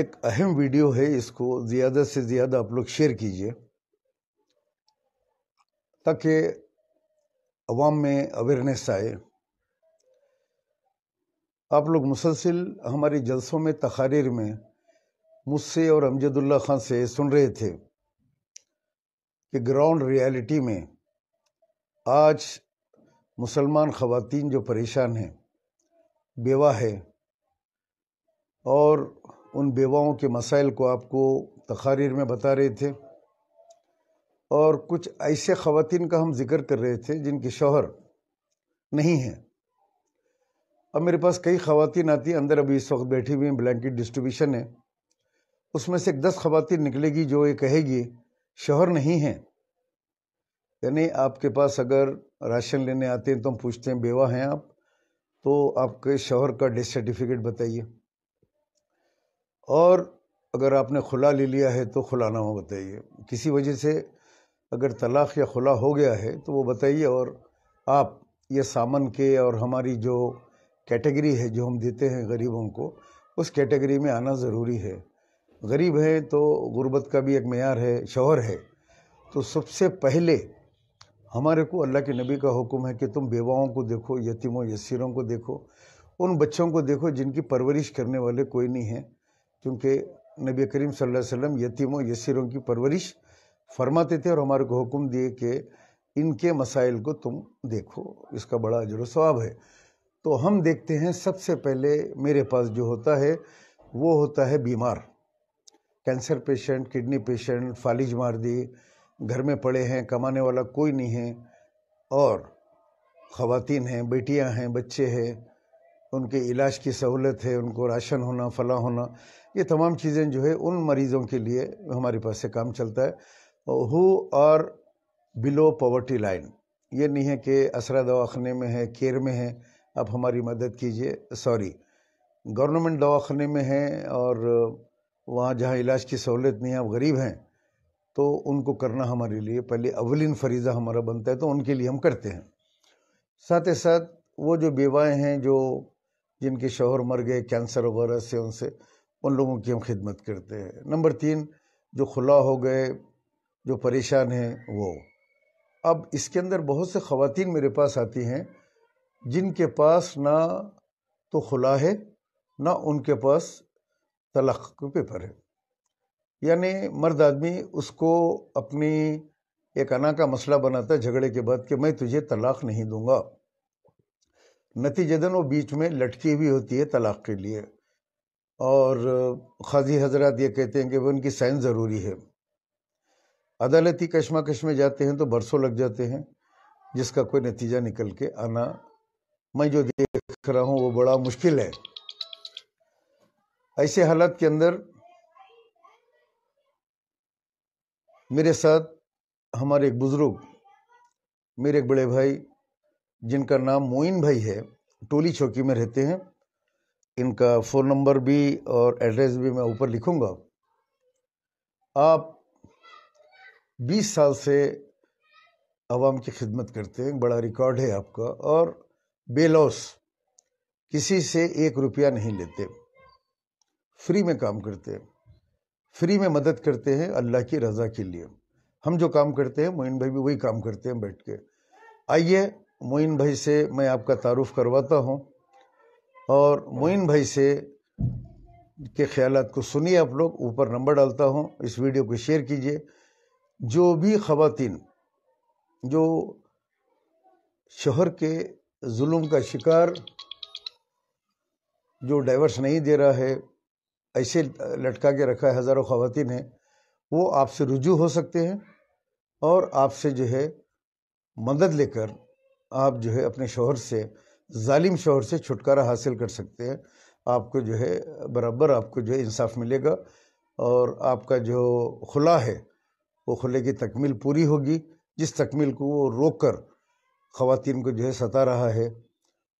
एक अहम वीडियो है इसको ज़्यादा से ज़्यादा आप लोग शेयर कीजिए ताकि अवाम में अवेयरनेस आए आप लोग मुसलसिल हमारे जलसों में तकारीर में मुझसे और अमजदुल्ला खान से सुन रहे थे कि ग्राउंड रियलिटी में आज मुसलमान ख़वातीन जो परेशान हैं बेवा है और उन बेवाओं के मसाइल को आपको तकारीर में बता रहे थे और कुछ ऐसे ख़वान का हम जिक्र कर रहे थे जिनके शोहर नहीं हैं अब मेरे पास कई ख़वान आती हैं अंदर अभी इस वक्त बैठी हुई हैं ब्लैंकेट डिस्ट्रीब्यूशन है उसमें से एक दस ख़वान निकलेगी जो ये कहेगी शोहर नहीं हैं यानी आपके पास अगर राशन लेने आते हैं तो हम पूछते हैं बेवा हैं आप तो आपके शोहर का डेथ सर्टिफिकेट बताइए और अगर आपने खुला ले लिया है तो खुला ना हो बताइए किसी वजह से अगर तलाक़ या खुला हो गया है तो वो बताइए और आप ये सामान के और हमारी जो कैटेगरी है जो हम देते हैं गरीबों को उस कैटेगरी में आना ज़रूरी है गरीब है तो गुर्बत का भी एक मैार है शोहर है तो सबसे पहले हमारे को अल्लाह के नबी का हुक्म है कि तुम बेवाओं को देखो यतीमों यसीरों को देखो उन बच्चों को देखो जिनकी परवरिश करने वाले कोई नहीं है क्योंकि नबी करीम सल्लल्लाहु अलैहि वसल्लम यतीमों यसीरों की परवरिश फरमाते थे और हमारे को हुक्म दिए कि इनके मसाइल को तुम देखो इसका बड़ा अजर स्वाब है तो हम देखते हैं सबसे पहले मेरे पास जो होता है वो होता है बीमार कैंसर पेशेंट किडनी पेशेंट फालिज मार दी घर में पड़े हैं कमाने वाला कोई नहीं है और ख़वातीन हैं बेटियां हैं बच्चे हैं उनके इलाज की सहूलत है उनको राशन होना फला होना ये तमाम चीज़ें जो है उन मरीज़ों के लिए हमारे पास से काम चलता है हु और बिलो पॉवर्टी लाइन ये नहीं है कि असरा दवाखाने में है केयर में है आप हमारी मदद कीजिए सॉरी गवर्नमेंट दवाखाने में है और वहाँ जहाँ इलाज की सहूलियत नहीं है आप गरीब हैं तो उनको करना हमारे लिए पहले अवलिन फरीज़ा हमारा बनता है तो उनके लिए हम करते हैं साथ ही साथ वो जो बेवाएँ हैं जो जिनके शोहर मर गए कैंसर वगैरह से उनसे उन लोगों की हम खिदमत करते हैं नंबर तीन जो खुला हो गए जो परेशान हैं वो अब इसके अंदर बहुत से ख़वान मेरे पास आती हैं जिनके पास ना तो खुला है ना उनके पास तलाक़ का पेपर है यानी मर्द आदमी उसको अपनी एक अना का मसला बनाता है झगड़े के बाद कि मैं तुझे तलाक़ नहीं दूंगा नतीजतन वो बीच में लटकी हुई होती है तलाक़ के लिए और खाजी हजरत ये कहते हैं कि भाई उनकी साइन ज़रूरी है अदालती कश्मकश में जाते हैं तो बरसों लग जाते हैं जिसका कोई नतीजा निकल के आना मैं जो देख रहा हूँ वो बड़ा मुश्किल है ऐसे हालात के अंदर मेरे साथ हमारे एक बुज़ुर्ग मेरे एक बड़े भाई जिनका नाम मोइन भाई है टोली चौकी में रहते हैं इनका फ़ोन नंबर भी और एड्रेस भी मैं ऊपर लिखूँगा आप 20 साल से आवाम की खिदमत करते हैं बड़ा रिकॉर्ड है आपका और बेलॉस किसी से एक रुपया नहीं लेते फ्री में काम करते हैं फ्री में मदद करते हैं अल्लाह की रज़ा के लिए हम जो काम करते हैं मोइन भाई भी वही काम करते हैं बैठ के आइए मोइन भाई से मैं आपका तारुफ़ करवाता हूँ और हाँ। मोइन भाई से के ख्याल को सुनिए आप लोग ऊपर नंबर डालता हूँ इस वीडियो को शेयर कीजिए जो भी ख़वान जो शहर के जुल्म का शिकार जो डाइवर्स नहीं दे रहा है ऐसे लटका के रखा है हज़ारों ख़वान हैं वो आपसे रुजू हो सकते हैं और आपसे जो है मदद लेकर आप जो है अपने शोहर से ालिम शोहर से छुटकारा हासिल कर सकते हैं आपको जो है बराबर आपको जो है इंसाफ मिलेगा और आपका जो खुला है वो खुले की तकमील पूरी होगी जिस तकमील को वो रोक कर ख़वान को जो है सता रहा है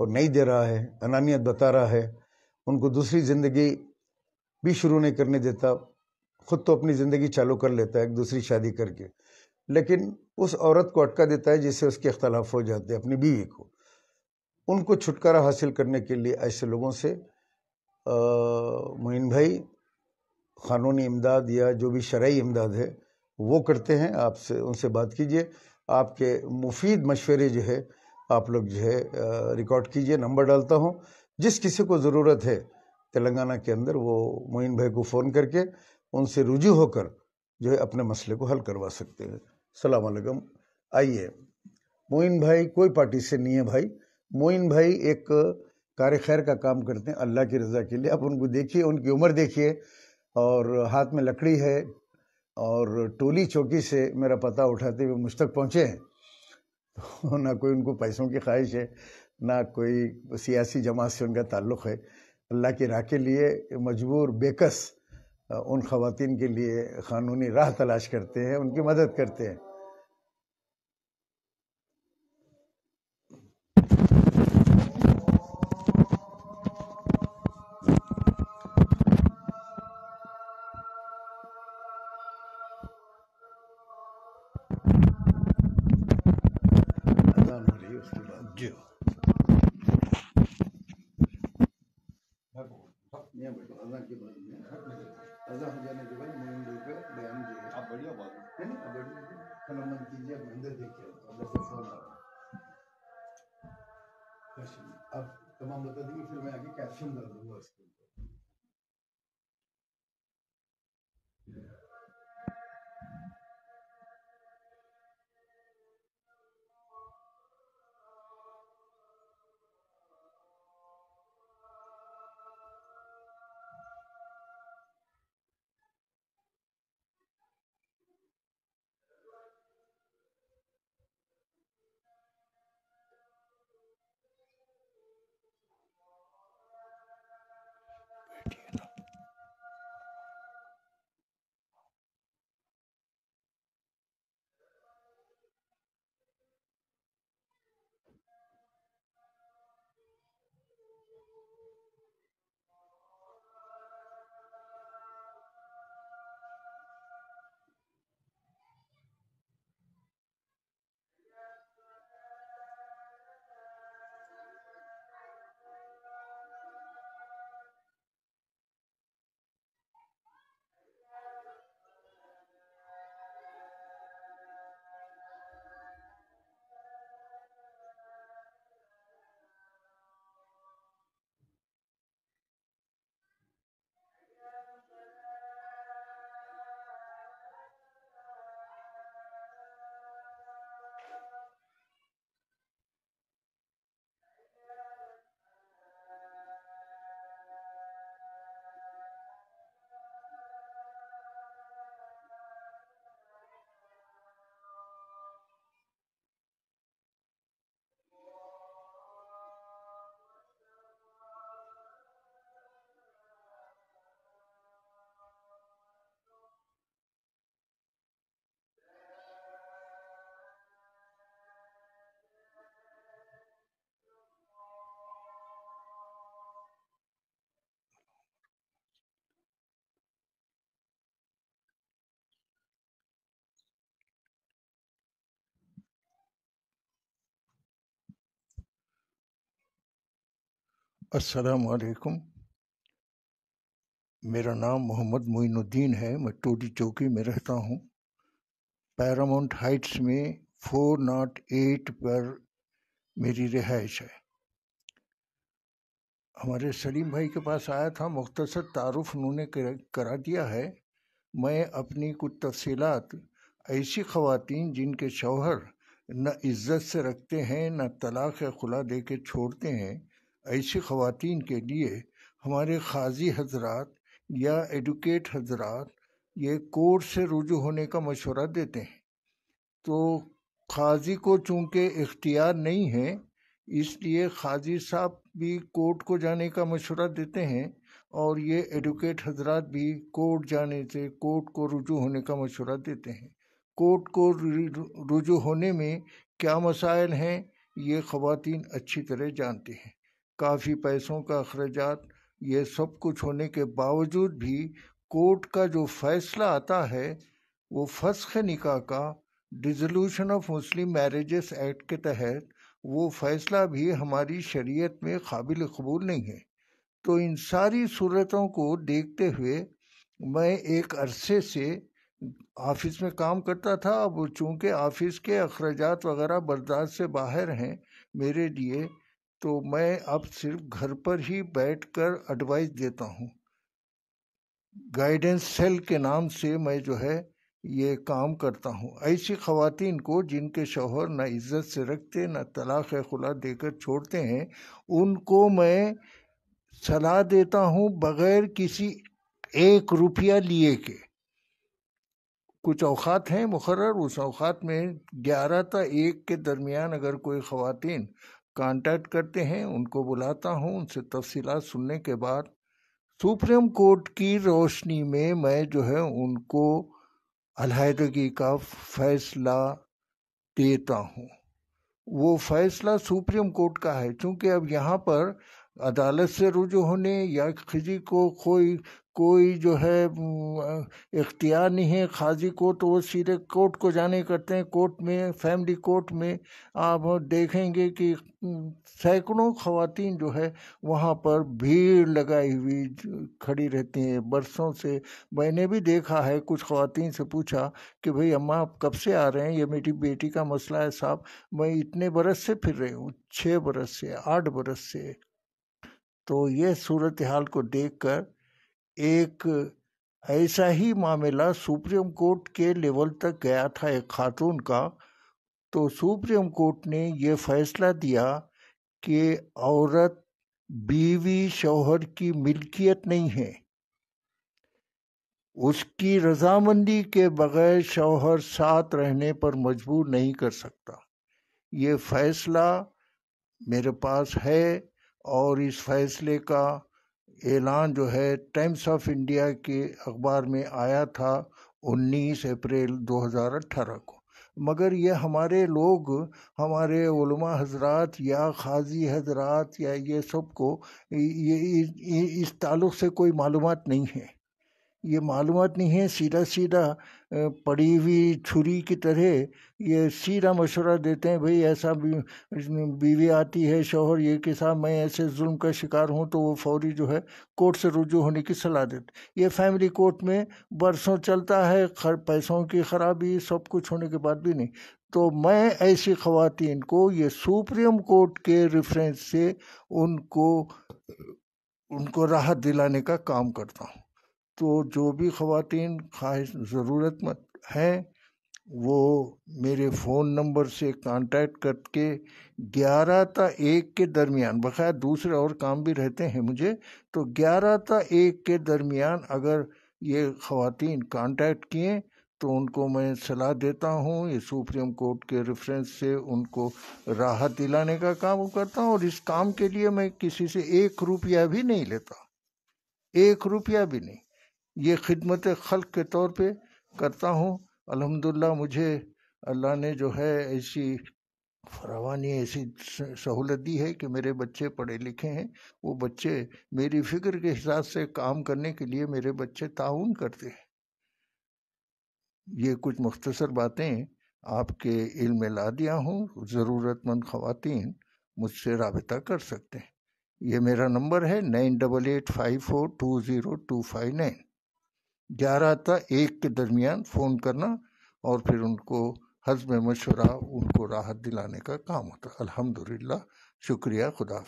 और नहीं दे रहा है अनानियत बता रहा है उनको दूसरी ज़िंदगी भी शुरू नहीं करने देता खुद तो अपनी ज़िंदगी चालू कर लेता है एक दूसरी शादी करके लेकिन उस औरत को अटका देता है जिससे उसके अख्तलाफ हो जाते हैं अपनी बीवी को उनको छुटकारा हासिल करने के लिए ऐसे लोगों से मोइन भाई क़ानूनी इमदाद या जो भी शरा इमदाद है वो करते हैं आपसे उनसे बात कीजिए आपके मुफीद मशवरे जो है आप लोग जो है रिकॉर्ड कीजिए नंबर डालता हूँ जिस किसी को ज़रूरत है तेलंगाना के अंदर वो मोइन भाई को फ़ोन करके उनसे रुजू होकर जो है अपने मसले को हल करवा सकते हैं सलामकम आइए मोइन भाई कोई पार्टी से नहीं है भाई मोइन भाई एक कार खैर का काम करते हैं अल्लाह की रज़ा के लिए आप उनको देखिए उनकी उम्र देखिए और हाथ में लकड़ी है और टोली चौकी से मेरा पता उठाते हुए मुझ तक पहुँचे हैं तो ना कोई उनको पैसों की ख्वाहिश है ना कोई सियासी जमात से उनका ताल्लुक़ है अल्लाह की राह के लिए मजबूर बेकस उन खातिन के लिए क़ानूनी राह तलाश करते हैं उनकी मदद करते हैं do. अब तमाम बता देंगे फिर मैं आगे कैप्शन डाल दूंगा उसके असलकुम मेरा नाम मोहम्मद मोइनुद्दीन है मैं टोडी चौकी में रहता हूँ पैरामाउंट हाइट्स में फोर नाट एट पर मेरी रिहाइश है हमारे सलीम भाई के पास आया था मुख्तसर तारफ़ उन्होंने करा दिया है मैं अपनी कुछ तफसीलात ऐसी खातन जिनके शौहर न इज़्ज़त से रखते हैं न तलाक़ खुला दे के छोड़ते हैं ऐसी खातन के लिए हमारे खाजी हजरात या एडुकेट हजरात ये कोर्ट से रुजू होने का मशवरा देते हैं तो खाजी को चूँकि इख्तियार नहीं है इसलिए खाजी साहब भी कोर्ट को जाने का मशवरा देते हैं और ये एडवोकेट हजरात भी कोर्ट जाने से कोर्ट को रुजू होने का मशवरा देते हैं कोर्ट को रुजू होने में क्या मसाइल हैं ये ख़वातीन अच्छी तरह जानती हैं काफ़ी पैसों का अखराज ये सब कुछ होने के बावजूद भी कोर्ट का जो फैसला आता है वो फसख निका का dissolution of Muslim marriages act के तहत वो फैसला भी हमारी शरीयत में काबिल कबूल नहीं है तो इन सारी सूरतों को देखते हुए मैं एक अरसे से ऑफिस में काम करता था अब चूँकि ऑफिस के अखराज वगैरह बर्दाश्त से बाहर हैं मेरे लिए तो मैं अब सिर्फ घर पर ही बैठकर एडवाइस देता हूँ गाइडेंस सेल के नाम से मैं जो है ये काम करता हूँ ऐसी खातन को जिनके शोहर ना इज्जत से रखते ना तलाक़ खुला देकर छोड़ते हैं उनको मैं सलाह देता हूँ बग़ैर किसी एक रुपया लिए के कुछ अवात हैं मुखर उस अवकात में ग्यारह था एक के दरमियान अगर कोई ख़वान कांटेक्ट करते हैं उनको बुलाता हूँ उनसे तफसीलात सुनने के बाद सुप्रीम कोर्ट की रोशनी में मैं जो है उनको अलहदगी का फैसला देता हूँ वो फैसला सुप्रीम कोर्ट का है क्योंकि अब यहाँ पर अदालत से रुजू होने या किसी को कोई कोई जो है इख्तियार नहीं है खाजी को तो वो सीधे कोर्ट को जाने करते हैं कोर्ट में फैमिली कोर्ट में आप देखेंगे कि सैकड़ों खातन जो है वहाँ पर भीड़ लगाई हुई खड़ी रहती हैं बरसों से मैंने भी देखा है कुछ खातन से पूछा कि भाई अम्मा आप कब से आ रहे हैं ये मेरी बेटी का मसला है साहब मैं इतने बरस से फिर रही हूँ छः बरस से आठ बरस से तो ये सूरत हाल को देखकर एक ऐसा ही मामला सुप्रीम कोर्ट के लेवल तक गया था एक खातून का तो सुप्रीम कोर्ट ने यह फैसला दिया कि औरत बीवी शौहर की मिल्कियत नहीं है उसकी रजामंदी के बगैर शौहर साथ रहने पर मजबूर नहीं कर सकता ये फैसला मेरे पास है और इस फैसले का ऐलान जो है टाइम्स ऑफ इंडिया के अखबार में आया था 19 अप्रैल 2018 को मगर ये हमारे लोग हमारे उलमा हजरात या खाजी हजरात या ये सब को ये इस ताल्लुक़ से कोई मालूम नहीं है ये मालूम नहीं है सीधा सीधा पड़ी हुई छुरी की तरह ये सीधा मशवरा देते हैं भाई ऐसा बीवी आती है शोहर ये कि साहब मैं ऐसे जुल्म का शिकार हूँ तो वो फौरी जो है कोर्ट से रुजू होने की सलाह देते ये फैमिली कोर्ट में बरसों चलता है खर, पैसों की खराबी सब कुछ होने के बाद भी नहीं तो मैं ऐसी खातन को ये सुप्रीम कोर्ट के रेफरेंस से उनको उनको राहत दिलाने का काम करता हूँ तो जो भी ख़वान ख्वाहिश ज़रूरतमंद हैं वो मेरे फ़ोन नंबर से कांटेक्ट करके ग्यारह ता एक के दरमियान बख़ैर दूसरे और काम भी रहते हैं मुझे तो ग्यारह ता एक के दरमियान अगर ये ख़वान कांटेक्ट किए तो उनको मैं सलाह देता हूँ ये सुप्रीम कोर्ट के रेफरेंस से उनको राहत दिलाने का काम करता हूँ और इस काम के लिए मैं किसी से एक रुपया भी नहीं लेता एक रुपया भी नहीं ये खिदमत खल के तौर पे करता हूँ अल्हम्दुलिल्लाह मुझे अल्लाह ने जो है ऐसी फरावानी ऐसी सहूलत दी है कि मेरे बच्चे पढ़े लिखे हैं वो बच्चे मेरी फिक्र के हिसाब से काम करने के लिए मेरे बच्चे ताउन करते हैं ये कुछ मुख्तसर बातें आपके इल्म में ला दिया हूँ ज़रूरतमंद ख़वातीन मुझसे रबता कर सकते हैं ये मेरा नंबर है nine double eight five four two zero two five nine ग्यारह तक एक के दरमियान फ़ोन करना और फिर उनको हजम मशवरा उनको राहत दिलाने का काम होता अल्हम्दुलिल्लाह शुक्रिया खुदा